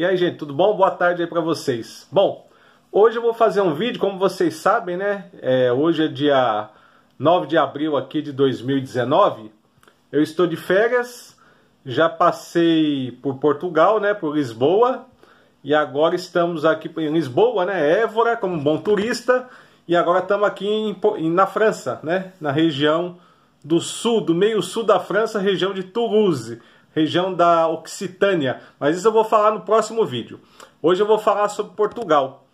E aí, gente, tudo bom? Boa tarde aí para vocês. Bom, hoje eu vou fazer um vídeo, como vocês sabem, né? É, hoje é dia 9 de abril aqui de 2019. Eu estou de férias, já passei por Portugal, né? Por Lisboa. E agora estamos aqui em Lisboa, né? Évora, como bom turista. E agora estamos aqui em, na França, né? Na região do sul, do meio sul da França, região de Toulouse região da Occitânia, mas isso eu vou falar no próximo vídeo. Hoje eu vou falar sobre Portugal.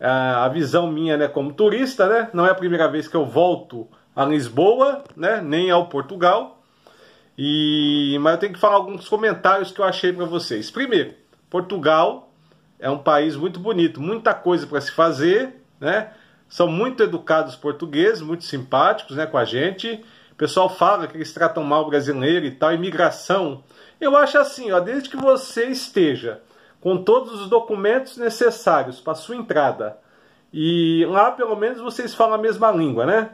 É, a visão minha, né, como turista, né, não é a primeira vez que eu volto a Lisboa, né, nem ao Portugal. E mas eu tenho que falar alguns comentários que eu achei para vocês. Primeiro, Portugal é um país muito bonito, muita coisa para se fazer, né? São muito educados os portugueses, muito simpáticos, né, com a gente. O pessoal fala que eles tratam mal o brasileiro e tal, imigração. Eu acho assim, ó, desde que você esteja com todos os documentos necessários para sua entrada, e lá pelo menos vocês falam a mesma língua, né?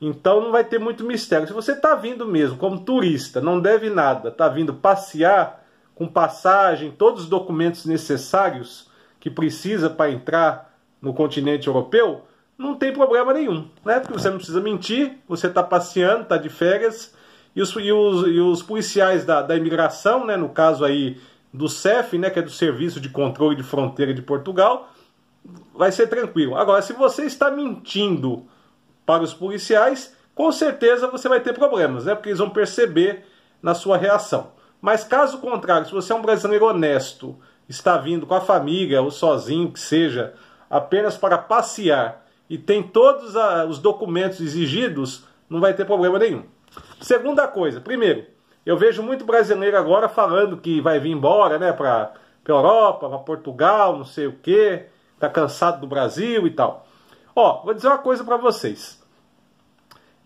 Então não vai ter muito mistério. Se você está vindo mesmo como turista, não deve nada, está vindo passear com passagem, todos os documentos necessários que precisa para entrar no continente europeu, não tem problema nenhum, né? Porque você não precisa mentir, você está passeando, está de férias, e os, e os, e os policiais da, da imigração, né, no caso aí do CEF, né, que é do Serviço de Controle de Fronteira de Portugal, vai ser tranquilo. Agora, se você está mentindo para os policiais, com certeza você vai ter problemas, né? Porque eles vão perceber na sua reação. Mas caso contrário, se você é um brasileiro honesto, está vindo com a família ou sozinho, que seja, apenas para passear e tem todos a, ah, os documentos exigidos, não vai ter problema nenhum. Segunda coisa, primeiro, eu vejo muito brasileiro agora falando que vai vir embora, né, para Europa, para Portugal, não sei o quê, tá cansado do Brasil e tal. Ó, vou dizer uma coisa para vocês.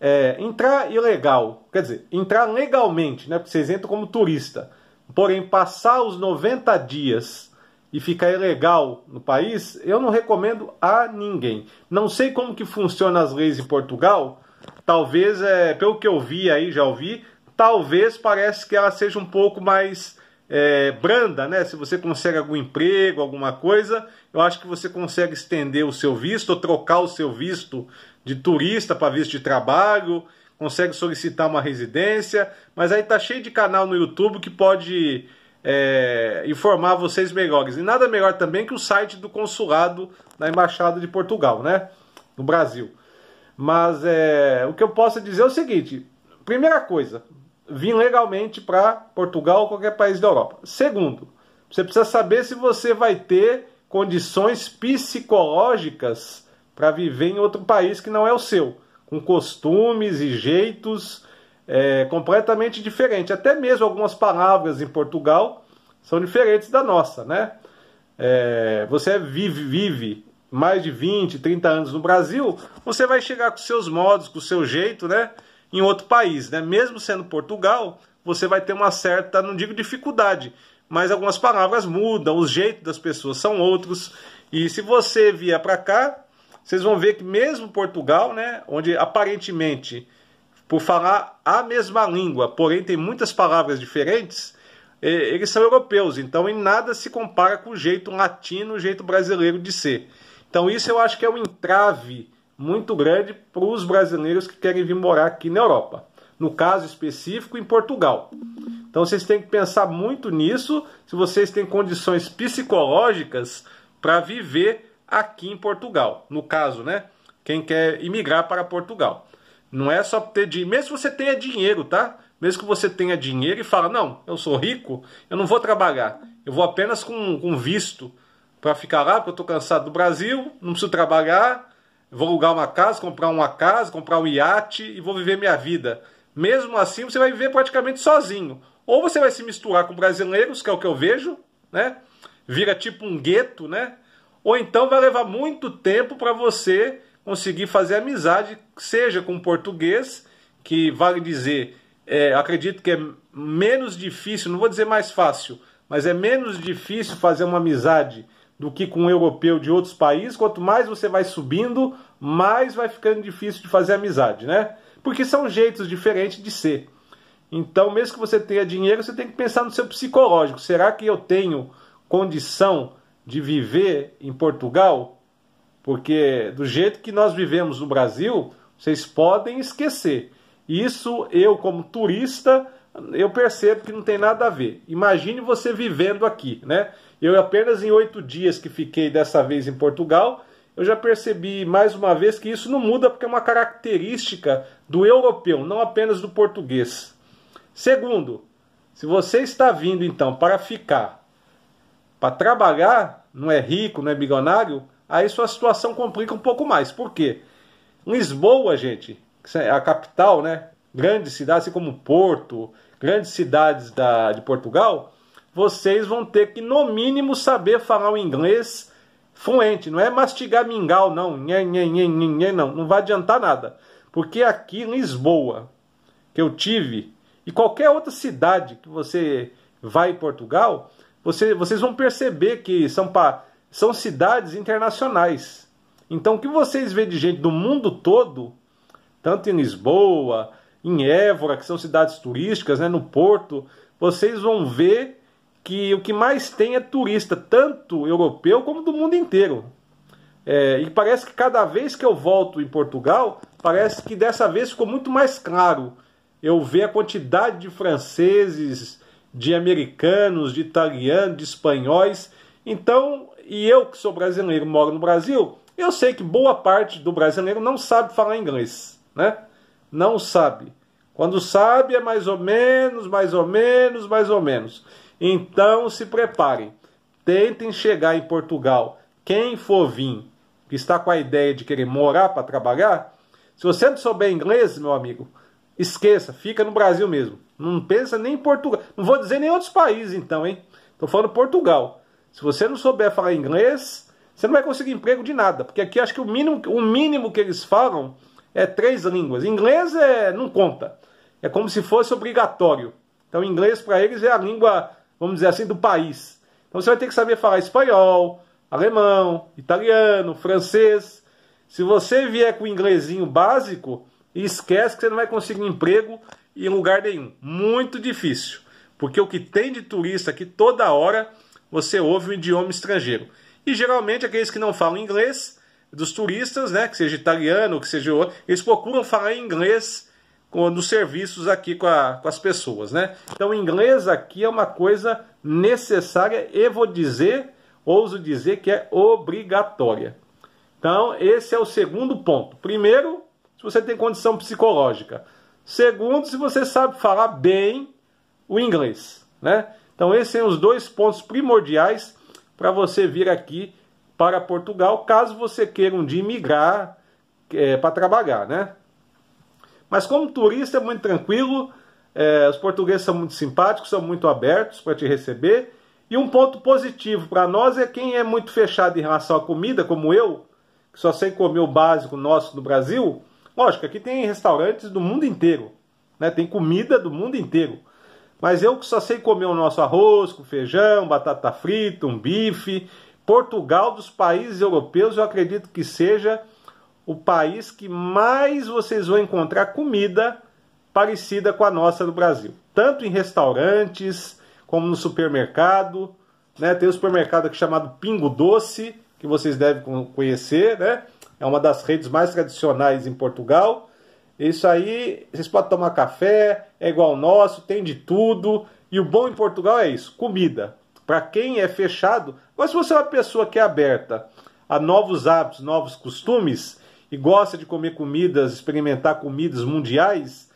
É, entrar ilegal, quer dizer, entrar legalmente, né, porque vocês entram como turista, porém passar os 90 dias e ficar ilegal no país, eu não recomendo a ninguém. Não sei como que funcionam as leis em Portugal, talvez, é, pelo que eu vi aí, já ouvi, talvez parece que ela seja um pouco mais é, branda, né? Se você consegue algum emprego, alguma coisa, eu acho que você consegue estender o seu visto, ou trocar o seu visto de turista para visto de trabalho, consegue solicitar uma residência, mas aí tá cheio de canal no YouTube que pode é, informar vocês melhor E nada melhor também que o site do consulado da Embaixada de Portugal, né? No Brasil. Mas é, o que eu posso dizer é o seguinte: primeira coisa, vim legalmente para Portugal ou qualquer país da Europa. Segundo, você precisa saber se você vai ter condições psicológicas para viver em outro país que não é o seu, com costumes e jeitos é, completamente diferente. Até mesmo algumas palavras em Portugal são diferentes da nossa, né? É, você vive, vive mais de 20, 30 anos no Brasil, você vai chegar com seus modos, com seu jeito, né? Em outro país, né? Mesmo sendo Portugal, você vai ter uma certa, não digo dificuldade, mas algumas palavras mudam, os jeitos das pessoas são outros. E se você vier para cá, vocês vão ver que mesmo Portugal, né, onde aparentemente por falar a mesma língua, porém tem muitas palavras diferentes, é, eles são europeus, então em nada se compara com o jeito latino, o jeito brasileiro de ser. Então isso eu acho que é um entrave muito grande para os brasileiros que querem vir morar aqui na Europa. No caso específico, em Portugal. Então vocês têm que pensar muito nisso, se vocês têm condições psicológicas para viver aqui em Portugal. No caso, né? Quem quer imigrar para Portugal. Não é só ter dinheiro. Mesmo que você tenha dinheiro, tá? Mesmo que você tenha dinheiro e fala, não, eu sou rico, eu não vou trabalhar. Eu vou apenas com, com visto para ficar lá, porque eu estou cansado do Brasil, não preciso trabalhar, vou alugar uma casa, comprar uma casa, comprar um iate e vou viver minha vida. Mesmo assim, você vai viver praticamente sozinho. Ou você vai se misturar com brasileiros, que é o que eu vejo, né? Vira tipo um gueto, né? Ou então vai levar muito tempo para você conseguir fazer amizade seja com português, que vale dizer, é, acredito que é menos difícil, não vou dizer mais fácil, mas é menos difícil fazer uma amizade do que com um europeu de outros países. Quanto mais você vai subindo, mais vai ficando difícil de fazer amizade, né? Porque são jeitos diferentes de ser. Então, mesmo que você tenha dinheiro, você tem que pensar no seu psicológico. Será que eu tenho condição de viver em Portugal? Porque do jeito que nós vivemos no Brasil, vocês podem esquecer. Isso eu, como turista, eu percebo que não tem nada a ver. Imagine você vivendo aqui, né? Eu apenas em oito dias que fiquei dessa vez em Portugal, eu já percebi mais uma vez que isso não muda porque é uma característica do europeu, não apenas do português. Segundo, se você está vindo então para ficar, para trabalhar, não é rico, não é bilionário, aí sua situação complica um pouco mais. Por quê? Lisboa, gente, é a capital, né? Grandes cidades, assim como Porto, grandes cidades da, de Portugal, vocês vão ter que, no mínimo, saber falar o inglês fluente. Não é mastigar mingau, não. Nhê, nhê, nhê, nhê, não. Não vai adiantar nada. Porque aqui em Lisboa, que eu tive, e qualquer outra cidade que você vai em Portugal, você, vocês vão perceber que são, pa, são cidades internacionais. Então, o que vocês veem de gente do mundo todo, tanto em Lisboa, em Évora, que são cidades turísticas, né, no Porto, vocês vão ver que o que mais tem é turista, tanto europeu como do mundo inteiro. É, e parece que cada vez que eu volto em Portugal, parece que dessa vez ficou muito mais claro. Eu vejo a quantidade de franceses, de americanos, de italianos, de espanhóis. Então, e eu que sou brasileiro, moro no Brasil, eu sei que boa parte do brasileiro não sabe falar inglês, né? Não sabe. Quando sabe é mais ou menos, mais ou menos, mais ou menos. Então se preparem. Tentem chegar em Portugal. Quem for vir, que está com a ideia de querer morar para trabalhar, se você não souber inglês, meu amigo, esqueça, fica no Brasil mesmo. Não pensa nem em Portugal. Não vou dizer nem outros países então, hein? Estou falando Portugal. Se você não souber falar inglês, você não vai conseguir emprego de nada, porque aqui acho que o mínimo, o mínimo que eles falam é três línguas. Inglês é, não conta, é como se fosse obrigatório. Então, inglês para eles é a língua, vamos dizer assim, do país. Então, você vai ter que saber falar espanhol, alemão, italiano, francês. Se você vier com o inglesinho básico, esquece que você não vai conseguir emprego em lugar nenhum. Muito difícil. Porque o que tem de turista aqui toda hora, você ouve o um idioma estrangeiro. E geralmente aqueles que não falam inglês, dos turistas, né, que seja italiano, que seja outro, eles procuram falar inglês nos serviços aqui com, a, com as pessoas, né? Então, inglês aqui é uma coisa necessária e vou dizer, ouso dizer que é obrigatória. Então, esse é o segundo ponto. Primeiro, se você tem condição psicológica. Segundo, se você sabe falar bem o inglês, né? Então, esses são os dois pontos primordiais para você vir aqui para Portugal, caso você queira um dia migrar é, para trabalhar, né? Mas como turista é muito tranquilo, é, os portugueses são muito simpáticos, são muito abertos para te receber. E um ponto positivo para nós é quem é muito fechado em relação à comida, como eu, que só sei comer o básico nosso do Brasil. Lógico, aqui tem restaurantes do mundo inteiro, né? tem comida do mundo inteiro. Mas eu que só sei comer o nosso arroz com feijão, batata frita, um bife. Portugal, dos países europeus, eu acredito que seja o país que mais vocês vão encontrar comida parecida com a nossa do Brasil. Tanto em restaurantes, como no supermercado. Né? Tem um supermercado aqui chamado Pingo Doce, que vocês devem conhecer. Né? É uma das redes mais tradicionais em Portugal. Isso aí, vocês podem tomar café, é igual o nosso, tem de tudo. E o bom em Portugal é isso: comida. Para quem é fechado, mas se você é uma pessoa que é aberta a novos hábitos, novos costumes e gosta de comer comidas, experimentar comidas mundiais,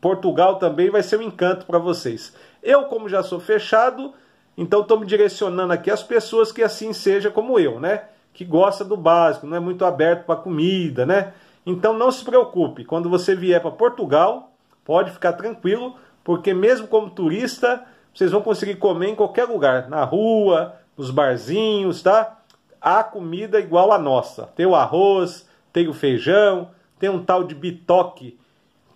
Portugal também vai ser um encanto para vocês. Eu, como já sou fechado, então estou me direcionando aqui às pessoas que assim seja como eu, né? Que gosta do básico, não é muito aberto para comida, né? Então não se preocupe, quando você vier para Portugal, pode ficar tranquilo, porque mesmo como turista, vocês vão conseguir comer em qualquer lugar, na rua, nos barzinhos, tá? Há comida igual a nossa. Tem o arroz, tem o feijão, tem um tal de bitoque,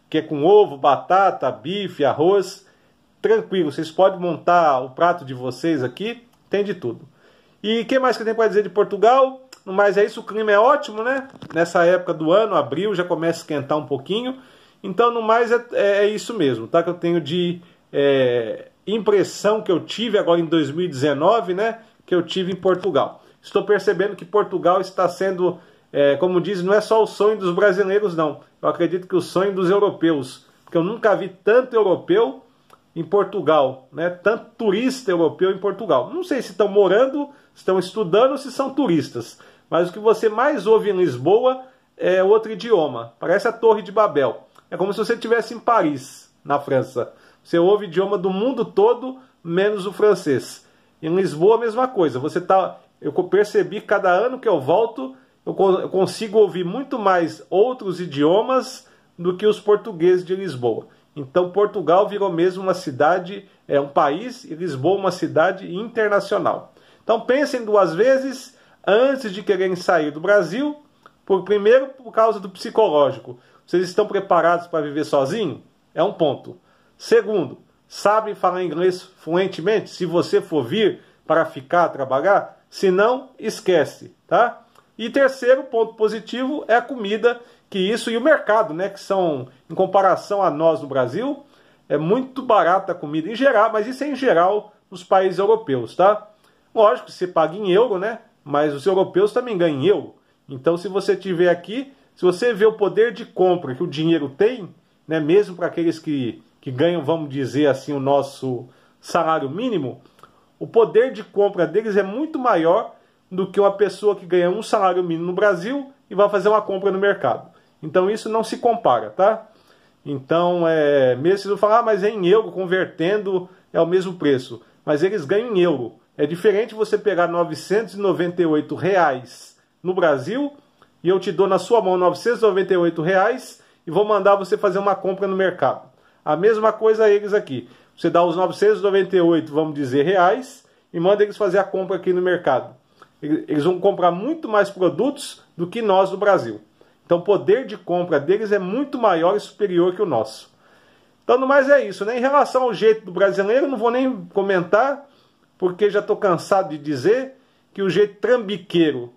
que é com ovo, batata, bife, arroz. Tranquilo, vocês podem montar o prato de vocês aqui, tem de tudo. E o que mais que eu tenho para dizer de Portugal? Mas é isso, o clima é ótimo, né? Nessa época do ano, abril, já começa a esquentar um pouquinho. Então, no mais, é, é, é isso mesmo, tá? Que eu tenho de é, impressão que eu tive agora em 2019, né? Que eu tive em Portugal. Estou percebendo que Portugal está sendo, é, como diz, não é só o sonho dos brasileiros, não. Eu acredito que o sonho dos europeus. Porque eu nunca vi tanto europeu em Portugal, né? Tanto turista europeu em Portugal. Não sei se estão morando, se estão estudando, se são turistas. Mas o que você mais ouve em Lisboa é outro idioma. Parece a Torre de Babel. É como se você estivesse em Paris, na França. Você ouve idioma do mundo todo, menos o francês. Em Lisboa, a mesma coisa. Você tá, eu percebi que cada ano que eu volto, eu consigo ouvir muito mais outros idiomas do que os portugueses de Lisboa. Então, Portugal virou mesmo uma cidade, é um país, e Lisboa uma cidade internacional. Então, pensem duas vezes antes de quererem sair do Brasil, por primeiro por causa do psicológico. Vocês estão preparados para viver sozinho? É um ponto. Segundo, sabem falar inglês fluentemente? Se você for vir para ficar, trabalhar, se não, esquece, tá? E terceiro ponto positivo é a comida, que isso e o mercado, né, que são em comparação a nós no Brasil, é muito barata a comida em geral, mas isso é em geral nos países europeus, tá? Lógico, se paga em euro, né? mas os europeus também ganham em euro. Então, se você tiver aqui, se você vê o poder de compra que o dinheiro tem, né, mesmo para aqueles que, que ganham, vamos dizer assim, o nosso salário mínimo, o poder de compra deles é muito maior do que uma pessoa que ganha um salário mínimo no Brasil e vai fazer uma compra no mercado. Então isso não se compara, tá? Então, é, mesmo se não falar, ah, mas é em euro, convertendo é o mesmo preço. Mas eles ganham em euro. É diferente você pegar 998 reais no Brasil e eu te dou na sua mão 998 reais e vou mandar você fazer uma compra no mercado. A mesma coisa eles aqui. Você dá os 998, vamos dizer, reais e manda eles fazer a compra aqui no mercado. Eles vão comprar muito mais produtos do que nós no Brasil. Então o poder de compra deles é muito maior e superior que o nosso. Então, no mais é isso, né? Em relação ao jeito do brasileiro, não vou nem comentar porque já estou cansado de dizer que o jeito trambiqueiro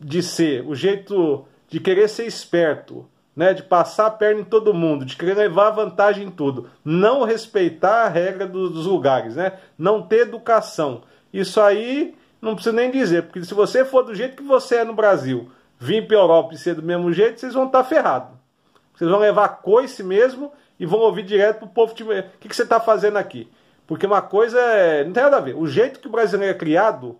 de ser, o jeito de querer ser esperto, né, de passar a perna em todo mundo, de querer levar vantagem em tudo, não respeitar a regra dos, dos lugares, né, não ter educação. Isso aí não preciso nem dizer, porque se você for do jeito que você é no Brasil, vir para a Europa e ser do mesmo jeito, vocês vão estar tá ferrados. Vocês vão levar coice mesmo e vão ouvir direto para o povo. te O que, que você está fazendo aqui? Porque uma coisa é. Não tem nada a ver. O jeito que o brasileiro é criado,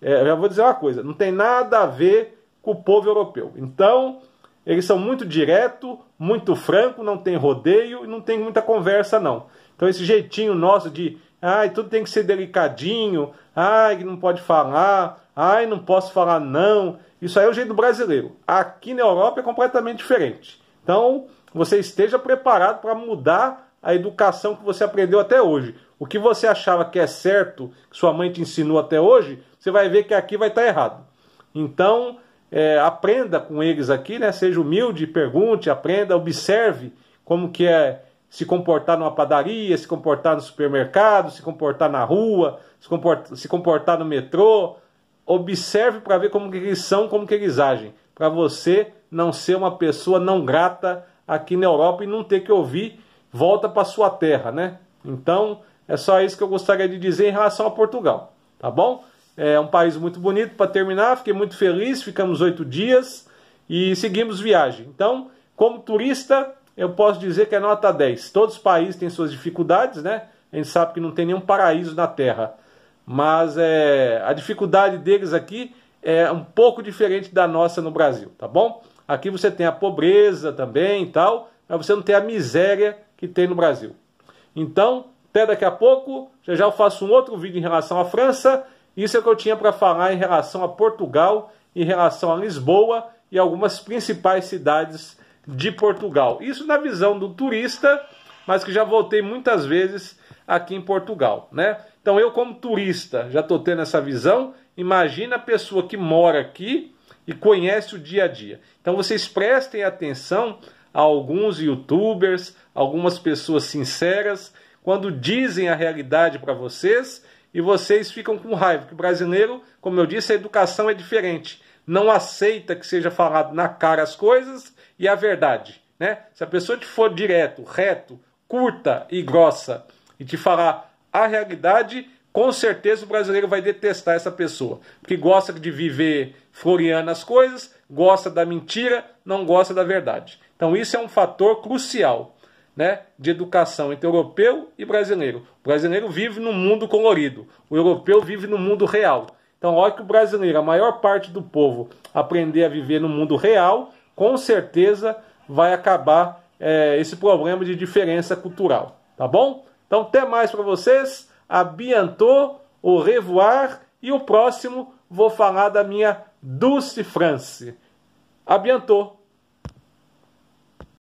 é, já vou dizer uma coisa, não tem nada a ver com o povo europeu. Então, eles são muito direto, muito franco, não tem rodeio e não tem muita conversa, não. Então, esse jeitinho nosso de. Ai, tudo tem que ser delicadinho. Ai, não pode falar. Ai, não posso falar não. Isso aí é o jeito do brasileiro. Aqui na Europa é completamente diferente. Então, você esteja preparado para mudar a educação que você aprendeu até hoje. O que você achava que é certo, que sua mãe te ensinou até hoje, você vai ver que aqui vai estar tá errado. Então, é, aprenda com eles aqui, né? Seja humilde, pergunte, aprenda, observe como que é se comportar numa padaria, se comportar no supermercado, se comportar na rua, se comportar, se comportar no metrô. Observe para ver como que eles são, como que eles agem, para você não ser uma pessoa não grata aqui na Europa e não ter que ouvir volta para sua terra, né? Então, é só isso que eu gostaria de dizer em relação a Portugal, tá bom? É um país muito bonito para terminar, fiquei muito feliz, ficamos oito dias e seguimos viagem. Então, como turista, eu posso dizer que é nota 10. Todos os países têm suas dificuldades, né? A gente sabe que não tem nenhum paraíso na Terra. Mas é, a dificuldade deles aqui é um pouco diferente da nossa no Brasil, tá bom? Aqui você tem a pobreza também e tal, mas você não tem a miséria que tem no Brasil. Então, até daqui a pouco, já já eu faço um outro vídeo em relação à França. Isso é o que eu tinha para falar em relação a Portugal, em relação a Lisboa e algumas principais cidades de Portugal. Isso na visão do turista, mas que já voltei muitas vezes aqui em Portugal, né? Então eu como turista já estou tendo essa visão. Imagina a pessoa que mora aqui e conhece o dia a dia. Então vocês prestem atenção a alguns youtubers, algumas pessoas sinceras, quando dizem a realidade para vocês e vocês ficam com raiva, porque o brasileiro, como eu disse, a educação é diferente. Não aceita que seja falado na cara as coisas e a verdade. Né? Se a pessoa te for direto, reto, curta e grossa e te falar a realidade, com certeza o brasileiro vai detestar essa pessoa, porque gosta de viver floreando as coisas, gosta da mentira, não gosta da verdade. Então isso é um fator crucial né, de educação entre europeu e brasileiro. O brasileiro vive num mundo colorido, o europeu vive no mundo real. Então, olha que o brasileiro, a maior parte do povo, aprender a viver no mundo real, com certeza vai acabar é, esse problema de diferença cultural. Tá bom? Então, até mais para vocês. Abiantou, o revoar e o próximo vou falar da minha Dulce France. Abiantou!